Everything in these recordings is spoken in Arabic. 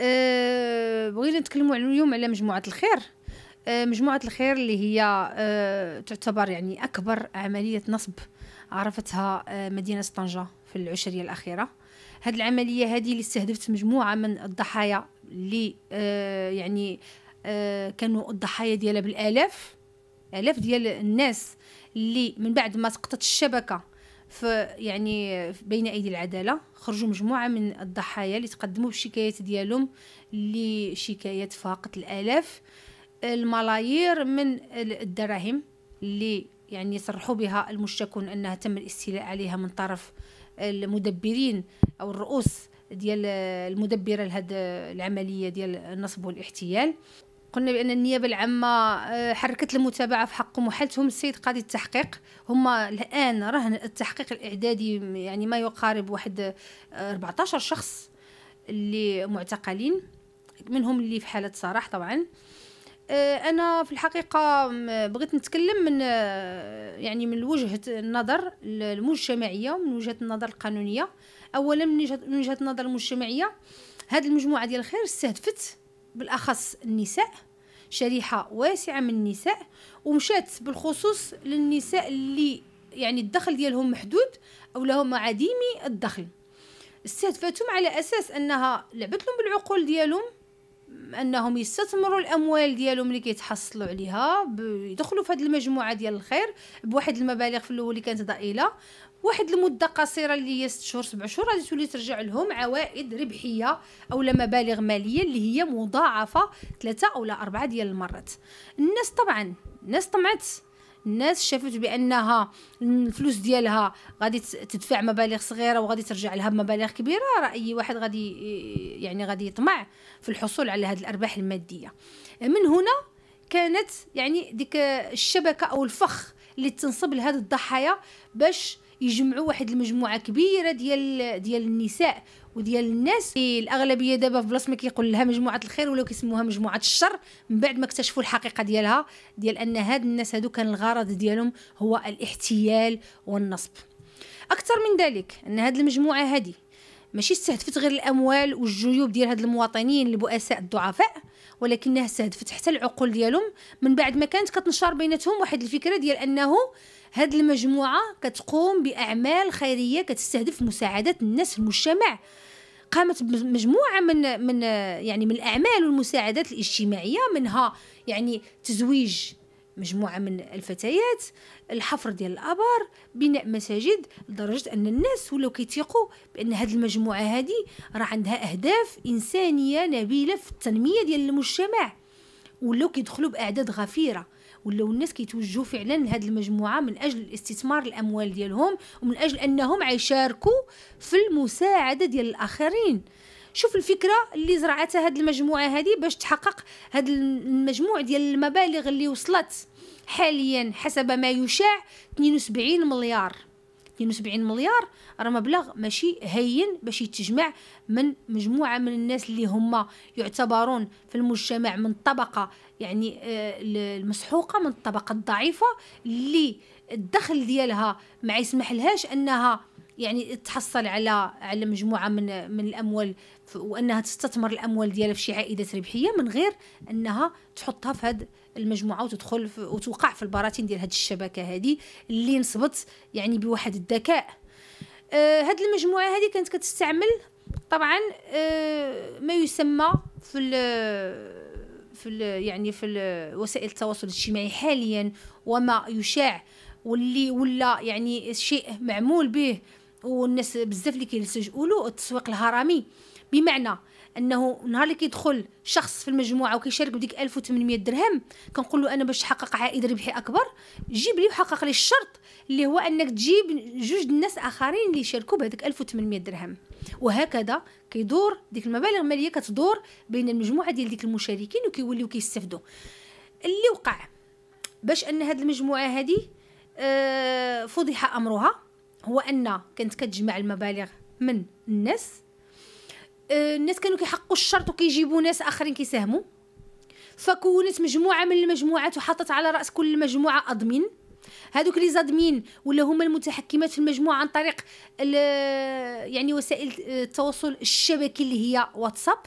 آه، بغينا نتكلموا اليوم على مجموعه الخير آه، مجموعه الخير اللي هي آه، تعتبر يعني اكبر عمليه نصب عرفتها مدينه طنجه في العشريه الاخيره هذه العمليه هذه اللي استهدفت مجموعه من الضحايا اللي يعني كانوا الضحايا ديالها بالالاف الاف ديال الناس اللي من بعد ما سقطت الشبكه فيعني بين ايدي العداله خرجوا مجموعه من الضحايا اللي تقدموا بالشكايات ديالهم لشكايات فاقت الالاف الملايير من الدراهم اللي يعني صرحوا بها المشتكون انها تم الاستيلاء عليها من طرف المدبرين او الرؤوس ديال المدبره لهذه العمليه ديال النصب والاحتيال قلنا بان النيابه العامه آه، حركت المتابعه في حقهم وحالتهم السيد قاضي التحقيق هما الان رهن التحقيق الاعدادي يعني ما يقارب واحد 14 آه، شخص اللي معتقلين منهم اللي في حاله صراح طبعا آه، انا في الحقيقه بغيت نتكلم من يعني من وجهه النظر المجتمعيه ومن وجهه النظر القانونيه اولا من وجهه النظر المجتمعيه هذه المجموعه ديال الخير استهدفت بالاخص النساء شريحه واسعه من النساء ومشات بالخصوص للنساء اللي يعني الدخل ديالهم محدود او لهم عديمي الدخل استهدفتهم على اساس انها لعبت لهم بالعقول ديالهم انهم يستثمروا الاموال ديالهم اللي كيتحصلوا عليها يدخلوا في هذه المجموعه ديال الخير بواحد المبالغ في الاول اللي كانت ضئيله واحد المده قصيره اللي هي 6 شهور 7 شهور غادي تولي ترجع لهم عوائد ربحيه او مبالغ ماليه اللي هي مضاعفه ثلاثه او اربعه ديال المرات الناس طبعا الناس طمعت الناس شافت بانها الفلوس ديالها غادي تدفع مبالغ صغيره وغادي ترجع لها بمبالغ كبيره راه اي واحد غادي يعني غادي يطمع في الحصول على هذه الارباح الماديه من هنا كانت يعني ديك الشبكه او الفخ اللي تنصب لهذه الضحايا باش يجمعوا واحد المجموعه كبيره ديال ديال النساء وديال الناس الاغلبيه دابا في بلاصه ما كيقول لها مجموعه الخير ولاو كيسموها مجموعه الشر من بعد ما اكتشفوا الحقيقه ديالها ديال ان هاد الناس هادو كان الغرض ديالهم هو الاحتيال والنصب اكثر من ذلك ان هاد المجموعه هادي ماشي استهدفت غير الاموال والجيوب ديال هاد المواطنين البؤساء الضعفاء ولكنها استهدفت حتى العقول ديالهم من بعد ما كانت كتنشر بيناتهم واحد الفكره ديال انه هاد المجموعه كتقوم باعمال خيريه كتستهدف مساعدات الناس في المجتمع قامت بمجموعه من من يعني من الاعمال والمساعدات الاجتماعيه منها يعني تزويج مجموعه من الفتيات الحفر ديال الابار بناء مساجد لدرجه ان الناس ولاو كيتيقوا بان هذه المجموعه هذه راه عندها اهداف انسانيه نبيله في التنميه ديال المجتمع ولاو كيدخلوا باعداد غفيره ولاو الناس كيتوجهوا فعلا لهذه المجموعه من اجل الاستثمار الاموال ديالهم ومن اجل انهم عيشاركوا في المساعده ديال الاخرين شوف الفكره اللي زرعتها هذه المجموعه هذه باش تحقق هذا المجموع ديال المبالغ اللي وصلت حاليا حسب ما يشاع 72 مليار 72 مليار راه مبلغ ماشي هين باش يتجمع من مجموعه من الناس اللي هما يعتبرون في المجتمع من الطبقه يعني آه، المسحوقه من الطبقه الضعيفه اللي الدخل ديالها ما يسمح لهاش انها يعني تحصل على على مجموعه من من الاموال وانها تستثمر الاموال ديالها في شي عائدات ربحيه من غير انها تحطها في هاد المجموعه وتدخل في وتوقع في البراتين ديال هاد الشبكه هادي اللي نصبت يعني بواحد الذكاء آه هاد المجموعه هادي كانت كتستعمل طبعا آه ما يسمى في الـ في الـ يعني في وسائل التواصل الاجتماعي حاليا وما يشاع واللي ولا يعني شيء معمول به والناس بزاف اللي كيلجؤوا له التسويق الهرمي بمعنى انه نهار اللي كيدخل شخص في المجموعه وكيشارك بديك 1800 درهم كنقول له انا باش تحقق عائد ربحي اكبر جيب لي وحقق لي الشرط اللي هو انك تجيب جوج الناس اخرين اللي يشاركوا بهذيك 1800 درهم وهكذا كيدور ديك المبالغ الماليه كتدور بين المجموعه ديال ديك المشاركين وكيوليو كيستافدوا اللي وقع باش ان هاد المجموعه هذه آه، فضح امرها هو ان كانت كتجمع المبالغ من الناس آه، الناس كانوا كيحققوا الشرط وكيجيبوا ناس اخرين كيساهموا فكونت مجموعه من المجموعات وحطت على راس كل مجموعه اضمين هذوك لي زادمين ولا هما المتحكمات في المجموعه عن طريق يعني وسائل آه، التواصل الشبكي اللي هي واتساب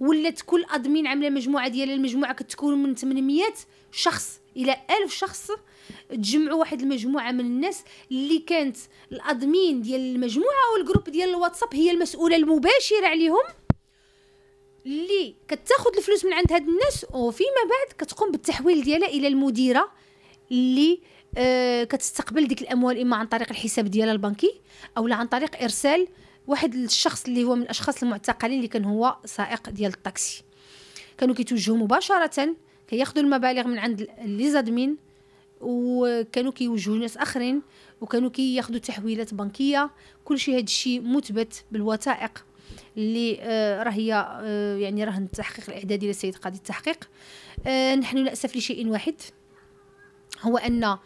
ولات كل ادمين عامله مجموعه ديال المجموعه كتكون من 800 شخص الى ألف شخص تجمعوا واحد المجموعه من الناس اللي كانت الادمين ديال المجموعه او الجروب ديال الواتساب هي المسؤوله المباشره عليهم اللي كتاخذ الفلوس من عند هاد الناس وفيما بعد كتقوم بالتحويل ديالها الى المديره اللي آه كتستقبل ديك الاموال اما عن طريق الحساب ديالها البنكي اولا عن طريق ارسال واحد الشخص اللي هو من الاشخاص المعتقلين اللي كان هو سائق ديال الطاكسي كانوا كيتوجهوا مباشره ياخذوا المبالغ من عند لي زادمين وكانوا كيوجهوا ناس اخرين وكانوا كياخذوا تحويلات بنكيه كل شيء هذا الشيء مثبت بالوثائق اللي آه راه هي آه يعني رهن التحقيق الاعدادي للسيد قاضي التحقيق آه نحن نأسف لشيء واحد هو ان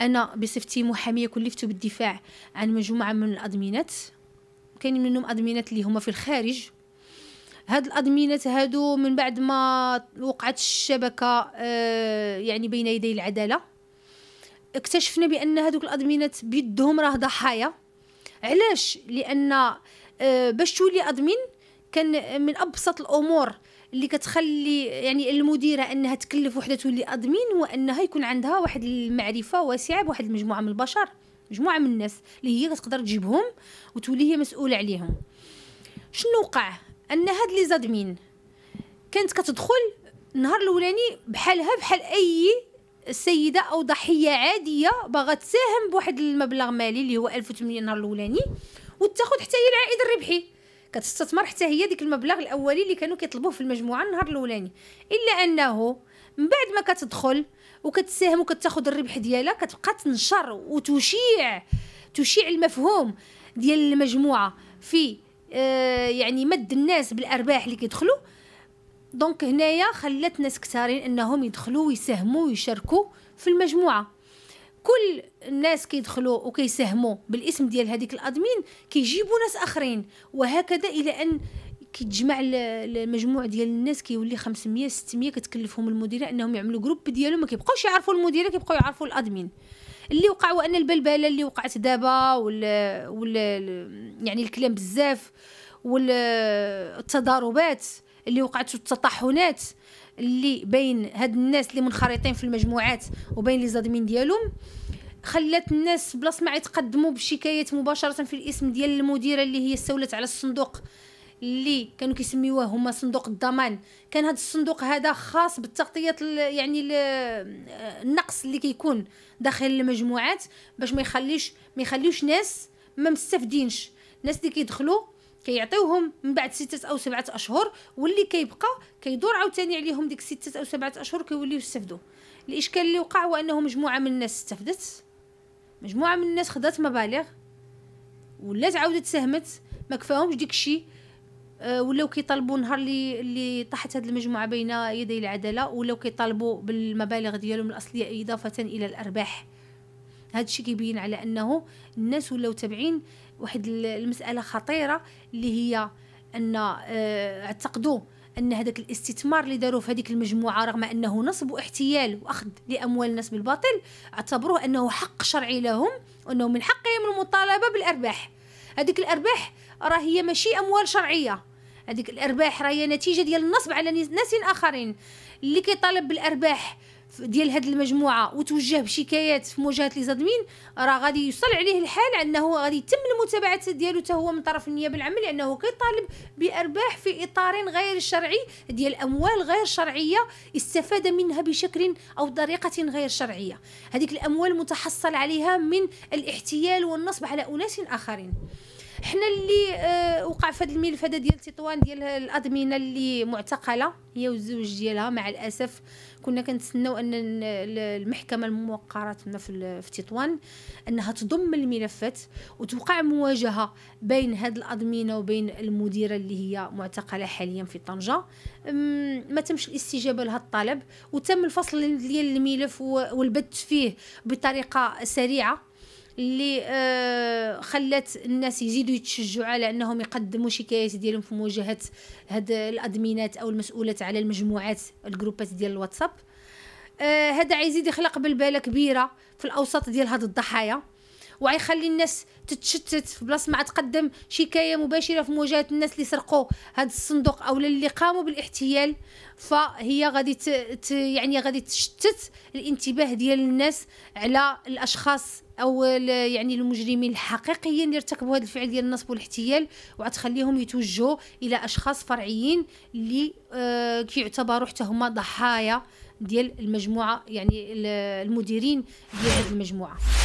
انا بصفتي محاميه كلفت بالدفاع عن مجموعه من الاضمنات كاين منهم اضمنات اللي هما في الخارج هاد الادمينات هادو من بعد ما وقعت الشبكه آه، يعني بين يدي العداله اكتشفنا بان هادوك الادمينات بيدهم راه ضحايا علاش لان آه، باش تولي ادمين كان من ابسط الامور اللي كتخلي يعني المديره انها تكلف وحده تولي ادمين هو انها يكون عندها واحد المعرفه واسعه بواحد المجموعه من البشر مجموعه من الناس اللي هي كتقدر تجيبهم وتولي هي مسؤوله عليهم شنو وقع ان هاد لي زادمين كانت كتدخل النهار الاولاني بحالها بحال اي سيده او ضحيه عاديه باغا تساهم بواحد المبلغ مالي اللي هو 1800 النهار الاولاني وتاخذ حتى هي العائد الربحي كتستثمر حتى هي ديك المبلغ الاولي اللي كانوا كيطلبوه في المجموعه النهار الاولاني الا انه من بعد ما كتدخل وكتساهم وكتاخذ الربح ديالها كتبقى تنشر وتشيع تشيع المفهوم ديال المجموعه في آه، يعني مد الناس بالارباح اللي كيدخلوا دونك هنايا خلات ناس كثارين انهم يدخلوا ويساهموا ويشاركوا في المجموعه كل الناس كيدخلوا وكيساهموا بالاسم ديال هذيك الادمين كيجيبوا ناس اخرين وهكذا الى ان كيتجمع المجموع ديال الناس كيولي 500 600 كتكلفهم المديره انهم يعملوا جروب ديالهم ما كيبقاوش يعرفوا المديره كيبقاو يعرفوا الادمين اللي وقع هو ان البلبله اللي وقعت دابا وال وال يعني الكلام بزاف والتضاربات اللي وقعت والتطحنات اللي بين هاد الناس اللي منخرطين في المجموعات وبين لي زادمين ديالهم خلات الناس بلاص ما يتقدموا بشكايات مباشره في الاسم ديال المديره اللي هي استولت على الصندوق اللي كانوا كيسميوه هما صندوق الضمان كان هذا الصندوق هذا خاص بالتغطيه يعني النقص اللي كيكون داخل المجموعات باش ما يخليش ما يخليوش ناس ما مستفدينش الناس اللي كيدخلوا كيعطيوهم من بعد ستة او سبعة اشهر واللي كيبقى كيدور عاوتاني عليهم ديك ستة او سبعة اشهر كيوليو يستافدوا الاشكال اللي وقع هو انه مجموعه من الناس استفدت مجموعه من الناس خدات مبالغ ولات عاودت ساهمت ما كفاهمش ديك الشيء آه، ولاو كيطالبوا نهار اللي اللي طاحت هذه المجموعه بين يدي العداله ولاو كيطالبوا بالمبالغ ديالهم الاصليه اضافه الى الارباح هذا الشيء كيبين على انه الناس ولاو تابعين واحد المساله خطيره اللي هي ان آه، اعتقدوا ان هذاك الاستثمار اللي داروه في هذيك المجموعه رغم انه نصب واحتيال واخذ لاموال الناس بالباطل اعتبروه انه حق شرعي لهم وانه من حقهم المطالبه بالارباح هذيك الارباح راه هي ماشي اموال شرعيه هذيك الارباح راهي نتيجه ديال النصب على ناس اخرين اللي كيطالب بالارباح ديال هذه المجموعه وتوجه بشكايات في مواجهه لي زادمين راه غادي يوصل عليه الحال انه غادي يتم المتابعه ديالو حتى هو من طرف النيابه العامه لانه كيطالب بارباح في اطار غير شرعي ديال اموال غير شرعيه استفاد منها بشكل او طريقه غير شرعيه هذيك الاموال متحصل عليها من الاحتيال والنصب على اناس اخرين حنا اللي آه وقع في هذا الملف هذا ديال تطوان ديال الادمنه اللي معتقله هي والزوج ديالها مع الاسف كنا كنتسناو ان المحكمه الموقره تما في في تطوان انها تضم الملفات وتوقع مواجهه بين هاد الادمنه وبين المديره اللي هي معتقله حاليا في طنجه ما تمش الاستجابه لهذا الطلب وتم الفصل ديال الملف والبت فيه بطريقه سريعه اللي آه خلات الناس يزيدوا يتشجعوا على انهم يقدموا شكايات ديالهم في مواجهه هاد الادمينات او المسؤولات على المجموعات الجروبات ديال الواتساب آه، هذا آه عايز يخلق بلبله كبيره في الاوساط ديال هاد الضحايا وغيخلي الناس تتشتت في بلاصه ما تقدم شكايه مباشره في مواجهه الناس اللي سرقوا هذا الصندوق او اللي قاموا بالاحتيال فهي غادي ت... يعني غادي تشتت الانتباه ديال الناس على الاشخاص او يعني المجرمين الحقيقيين اللي ارتكبوا هذا الفعل ديال النصب والاحتيال وغتخليهم يتوجهوا الى اشخاص فرعيين اللي آه كيعتبروا حتى هما ضحايا ديال المجموعه يعني المديرين ديال المجموعه